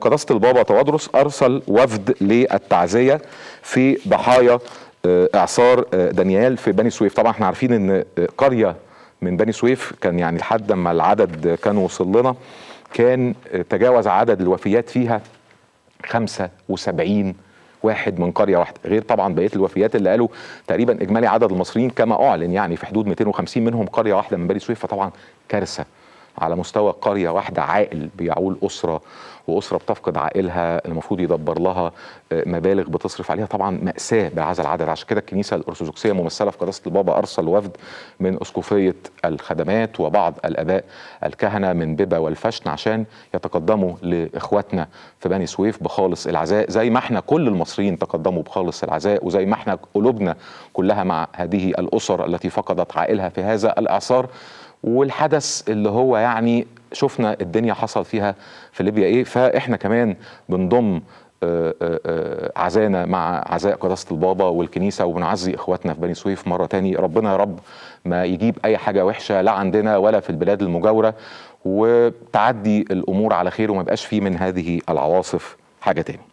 قداسة البابا توادرس أرسل وفد للتعزية في ضحايا آه، إعصار آه، دانيال في بني سويف طبعا احنا عارفين أن آه، قرية من بني سويف كان يعني لحد ما العدد كان وصل لنا كان تجاوز عدد الوفيات فيها 75 واحد من قرية واحدة غير طبعا بقية الوفيات اللي قالوا تقريبا إجمالي عدد المصريين كما أعلن يعني في حدود 250 منهم قرية واحدة من بني سويف فطبعا كارثة على مستوى قرية واحدة عائل بيعول أسرة وأسرة بتفقد عائلها المفروض يدبر لها آه، مبالغ بتصرف عليها طبعا مأساة بهذا العدد عشان كده الكنيسة الأرثوذكسية ممثلة في قداسة البابا أرسل وفد من أسقفية الخدمات وبعض الآباء الكهنة من بيبا والفشن عشان يتقدموا لإخواتنا في بني سويف بخالص العزاء زي ما احنا كل المصريين تقدموا بخالص العزاء وزي ما احنا قلوبنا كلها مع هذه الأسر التي فقدت عائلها في هذا الإعصار والحدث اللي هو يعني شفنا الدنيا حصل فيها في ليبيا ايه فاحنا كمان بنضم آه، آه، آه، عزانا مع عزاء قداسة البابا والكنيسة وبنعزي إخواتنا في بني سويف مرة تاني ربنا يا رب ما يجيب أي حاجة وحشة لا عندنا ولا في البلاد المجاورة وتعدي الأمور على خير وما يبقاش فيه من هذه العواصف حاجة تاني